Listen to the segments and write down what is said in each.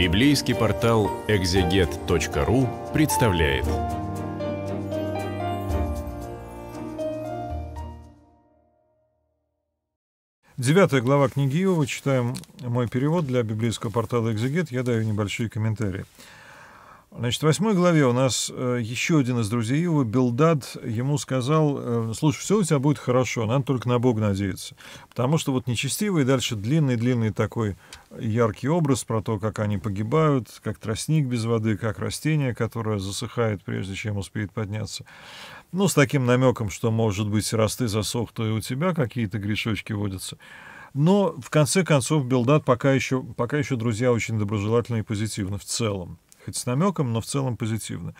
Библейский портал экзегет.ру представляет. Девятая глава книги Иова. Читаем мой перевод для библейского портала «Экзегет». Я даю небольшие комментарии. Значит, в восьмой главе у нас э, еще один из друзей его, Билдад ему сказал, э, слушай, все у тебя будет хорошо, надо только на Бога надеяться. Потому что вот нечестивые дальше длинный-длинный такой яркий образ про то, как они погибают, как тростник без воды, как растение, которое засыхает, прежде чем успеет подняться. Ну, с таким намеком, что, может быть, раз ты засох, то и у тебя какие-то грешочки водятся. Но, в конце концов, Билдад пока еще, пока еще друзья очень доброжелательны и позитивны в целом хоть с намеком, но в целом позитивно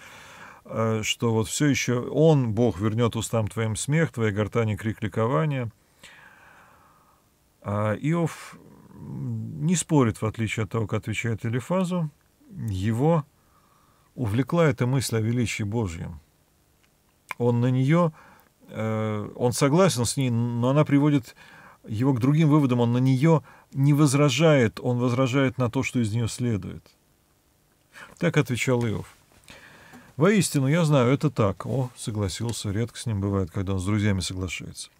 э, что вот все еще Он, Бог, вернет устам твоим смех, твои гортани крик ликования. А Иов не спорит, в отличие от того, как отвечает Элифазу, его увлекла эта мысль о величии Божьем. Он на нее, э, он согласен с ней, но она приводит его к другим выводам, он на нее не возражает, он возражает на то, что из нее следует – так отвечал Иов. Воистину, я знаю, это так. О, согласился, редко с ним бывает, когда он с друзьями соглашается.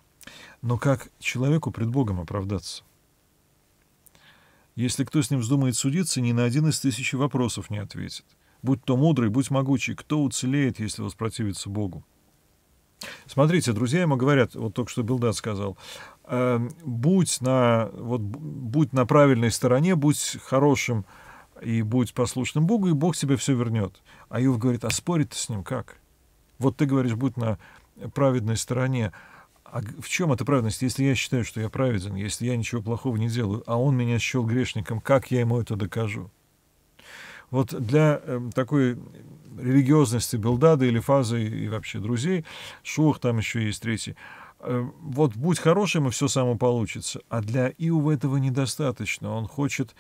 Но как человеку пред Богом оправдаться? Если кто с ним вздумает судиться, ни на один из тысячи вопросов не ответит. Будь то мудрый, будь могучий, кто уцелеет, если воспротивится Богу? Смотрите, друзья ему говорят, вот только что Билдат сказал, «Эм, будь, на, вот, будь на правильной стороне, будь хорошим и будь послушным Богу, и Бог тебе все вернет. А Иов говорит, а спорить-то с ним как? Вот ты говоришь, будь на праведной стороне. А в чем эта праведность? Если я считаю, что я праведен, если я ничего плохого не делаю, а он меня счел грешником, как я ему это докажу? Вот для э, такой религиозности Белдада или Фазы и вообще друзей, Шух там еще есть третий, э, вот будь хорошим, и все само получится. А для Иова этого недостаточно. Он хочет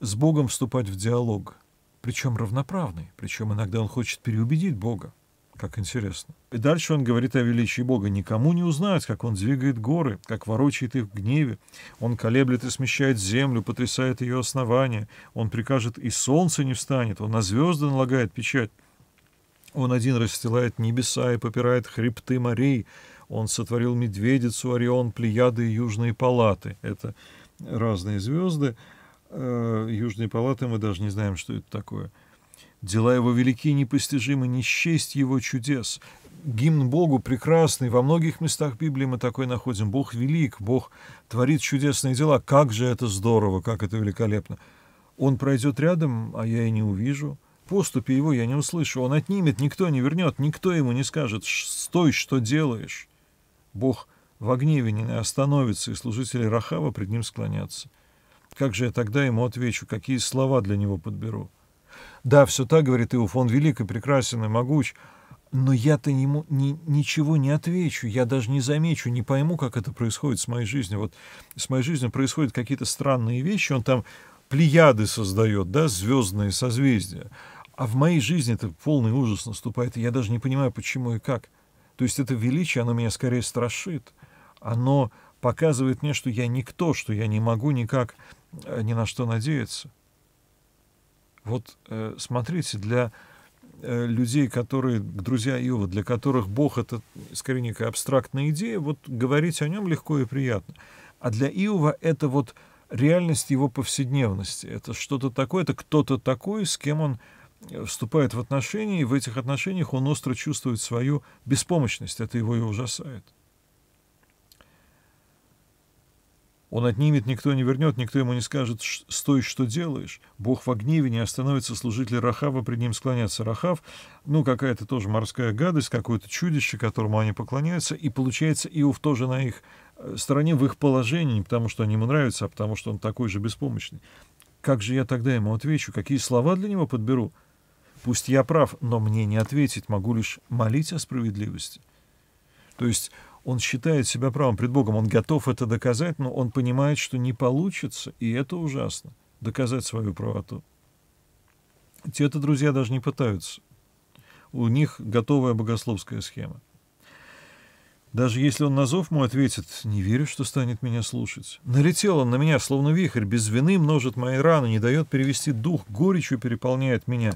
с Богом вступать в диалог, причем равноправный, причем иногда он хочет переубедить Бога. Как интересно. И дальше он говорит о величии Бога. Никому не узнать, как он двигает горы, как ворочает их в гневе. Он колеблет и смещает землю, потрясает ее основания. Он прикажет, и солнце не встанет. Он на звезды налагает печать. Он один расстилает небеса и попирает хребты морей. Он сотворил медведицу, Орион, Плеяды и Южные палаты. Это разные звезды. Э, Южной палаты, мы даже не знаем, что это такое. Дела его велики непостижимы, не счесть его чудес. Гимн Богу прекрасный, во многих местах Библии мы такой находим. Бог велик, Бог творит чудесные дела. Как же это здорово, как это великолепно. Он пройдет рядом, а я и не увижу. Поступи его я не услышу. Он отнимет, никто не вернет, никто ему не скажет, стой, что делаешь. Бог в огневе не остановится, и служители Рахава пред ним склонятся. Как же я тогда ему отвечу, какие слова для него подберу? Да, все так, говорит Иов, он велик и прекрасен и могуч, но я-то ему ни, ничего не отвечу, я даже не замечу, не пойму, как это происходит с моей жизнью. Вот с моей жизнью происходят какие-то странные вещи, он там плеяды создает, да, звездные созвездия. А в моей жизни это полный ужас наступает, и я даже не понимаю, почему и как. То есть это величие, оно меня скорее страшит. Оно показывает мне, что я никто, что я не могу никак Э, ни на что надеяться. Вот э, смотрите, для э, людей, которые, друзья Иова, для которых Бог — это скорее некая абстрактная идея, вот говорить о нем легко и приятно. А для Иова это вот реальность его повседневности. Это что-то такое, это кто-то такой, с кем он вступает в отношения, и в этих отношениях он остро чувствует свою беспомощность. Это его и ужасает. Он отнимет, никто не вернет, никто ему не скажет «стой, что делаешь». Бог в гневе не остановится служитель Рахава, пред ним склонятся Рахав, ну, какая-то тоже морская гадость, какое-то чудище, которому они поклоняются, и получается Иов тоже на их э, стороне, в их положении, не потому что они ему нравятся, а потому что он такой же беспомощный. Как же я тогда ему отвечу? Какие слова для него подберу? Пусть я прав, но мне не ответить, могу лишь молить о справедливости. То есть он считает себя правым пред Богом, он готов это доказать, но он понимает, что не получится, и это ужасно, доказать свою правоту. Те-то друзья даже не пытаются. У них готовая богословская схема. Даже если он на зов мой ответит, не верю, что станет меня слушать. Налетел он на меня, словно вихрь, без вины множит мои раны, не дает перевести дух, горечью переполняет меня.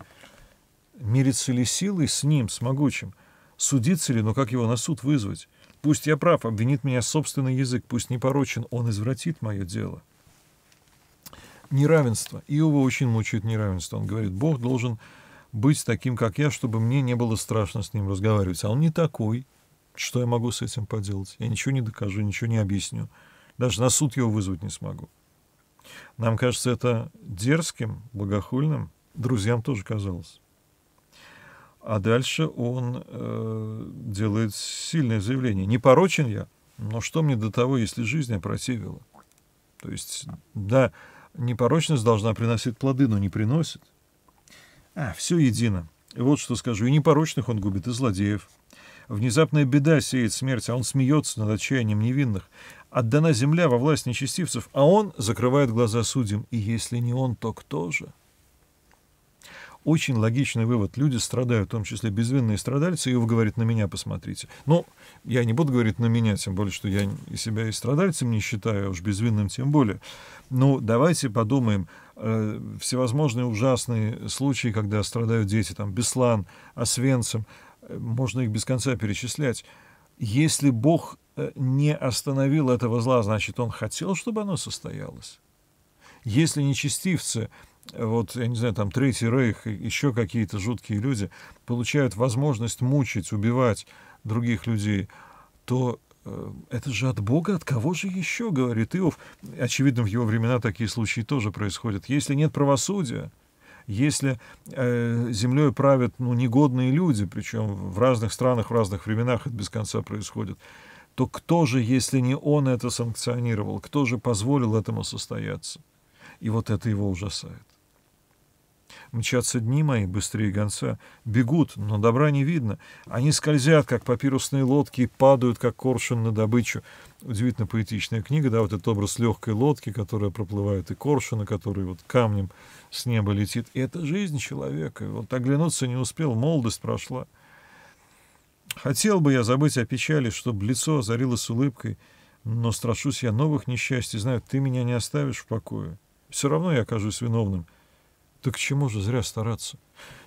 Мирится ли силой с ним, с могучим? — Судиться ли, но как его на суд вызвать? Пусть я прав, обвинит меня собственный язык, пусть не порочен, он извратит мое дело. Неравенство. Иова очень мучает неравенство. Он говорит, Бог должен быть таким, как я, чтобы мне не было страшно с ним разговаривать. А он не такой. Что я могу с этим поделать? Я ничего не докажу, ничего не объясню. Даже на суд его вызвать не смогу. Нам кажется это дерзким, богохульным. Друзьям тоже казалось. А дальше он э, делает сильное заявление. Не порочен я, но что мне до того, если жизнь опротивила? То есть, да, непорочность должна приносить плоды, но не приносит. А, все едино. И вот что скажу. И непорочных он губит, и злодеев. Внезапная беда сеет смерть, а он смеется над отчаянием невинных. Отдана земля во власть нечестивцев, а он закрывает глаза судьям. И если не он, то кто же?» Очень логичный вывод. Люди страдают, в том числе безвинные страдальцы. И вы говорите, на меня посмотрите. Ну, я не буду говорить на меня, тем более, что я и себя и страдальцем не считаю, а уж безвинным тем более. Но ну, давайте подумаем, э, всевозможные ужасные случаи, когда страдают дети, там, Беслан, Освенцим, э, можно их без конца перечислять. Если Бог э, не остановил этого зла, значит, он хотел, чтобы оно состоялось. Если нечестивцы вот, я не знаю, там, Третий Рейх, еще какие-то жуткие люди получают возможность мучить, убивать других людей, то э, это же от Бога, от кого же еще, говорит Иов. Очевидно, в его времена такие случаи тоже происходят. Если нет правосудия, если э, землей правят ну, негодные люди, причем в разных странах, в разных временах это без конца происходит, то кто же, если не он это санкционировал, кто же позволил этому состояться? И вот это его ужасает. Мчатся дни мои быстрее гонца. Бегут, но добра не видно. Они скользят, как папирусные лодки, падают, как коршун на добычу. Удивительно поэтичная книга, да, вот этот образ легкой лодки, которая проплывает и коршуна, который вот камнем с неба летит. И это жизнь человека. Вот оглянуться не успел, молодость прошла. Хотел бы я забыть о печали, чтобы лицо озарилось улыбкой, но страшусь я новых несчастий, знаю, ты меня не оставишь в покое. Все равно я окажусь виновным — так к чему же зря стараться?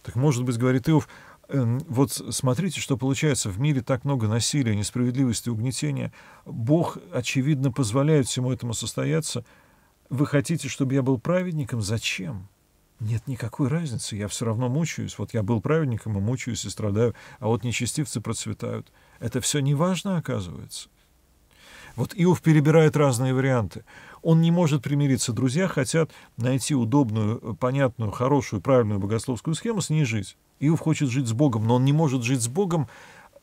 Так может быть, говорит Иов, «Эм, вот смотрите, что получается, в мире так много насилия, несправедливости, угнетения. Бог, очевидно, позволяет всему этому состояться. Вы хотите, чтобы я был праведником? Зачем? Нет никакой разницы, я все равно мучаюсь. Вот я был праведником и мучаюсь и страдаю, а вот нечестивцы процветают. Это все не важно, оказывается. Вот Иов перебирает разные варианты. Он не может примириться. Друзья хотят найти удобную, э, понятную, хорошую, правильную богословскую схему с ней жить. Иов хочет жить с Богом, но он не может жить с Богом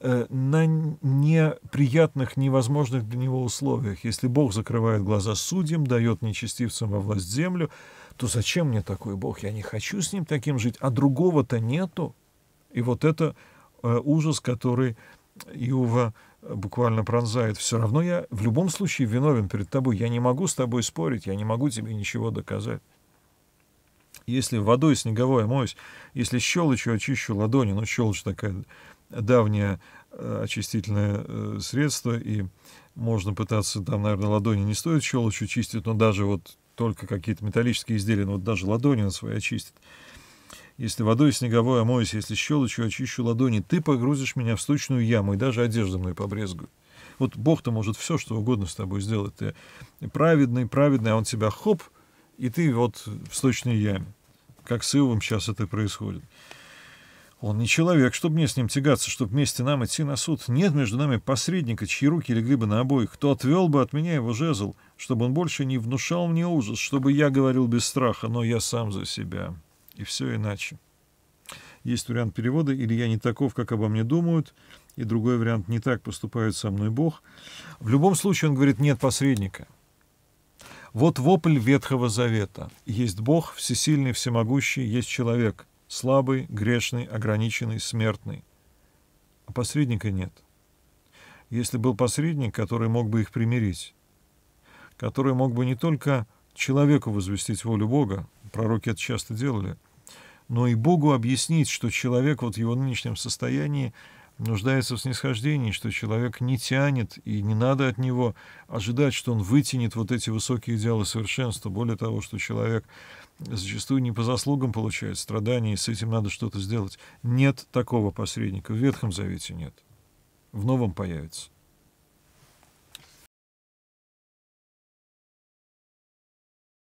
э, на неприятных, невозможных для него условиях. Если Бог закрывает глаза судьям, дает нечестивцам во власть землю, то зачем мне такой Бог? Я не хочу с ним таким жить, а другого-то нету. И вот это э, ужас, который Иова буквально пронзает. Все равно я в любом случае виновен перед тобой. Я не могу с тобой спорить, я не могу тебе ничего доказать. Если водой снеговой моюсь, если щелочью очищу ладони, ну, щелочь такая давняя э, очистительное э, средство, и можно пытаться, там, наверное, ладони не стоит щелочью чистить, но даже вот только какие-то металлические изделия, но вот даже ладони на свои очистит. Если водой снеговой омоюсь, если щелочью очищу ладони, ты погрузишь меня в сточную яму, и даже одежду мной побрезгует. Вот Бог-то может все, что угодно с тобой сделать. Ты праведный, праведный, а он тебя хоп, и ты вот в сточной яме. Как с Иовом сейчас это происходит. Он не человек, чтобы мне с ним тягаться, чтобы вместе нам идти на суд. Нет между нами посредника, чьи руки легли бы на обоих. Кто отвел бы от меня его жезл, чтобы он больше не внушал мне ужас, чтобы я говорил без страха, но я сам за себя» и все иначе. Есть вариант перевода «или я не таков, как обо мне думают», и другой вариант «не так поступает со мной Бог». В любом случае он говорит «нет посредника». Вот вопль Ветхого Завета. Есть Бог, всесильный, всемогущий, есть человек, слабый, грешный, ограниченный, смертный. А посредника нет. Если был посредник, который мог бы их примирить, который мог бы не только человеку возвестить волю Бога, пророки это часто делали, но и Богу объяснить, что человек вот в его нынешнем состоянии нуждается в снисхождении, что человек не тянет и не надо от него ожидать, что он вытянет вот эти высокие идеалы совершенства. Более того, что человек зачастую не по заслугам получает страдания, и с этим надо что-то сделать. Нет такого посредника. В Ветхом Завете нет. В Новом появится.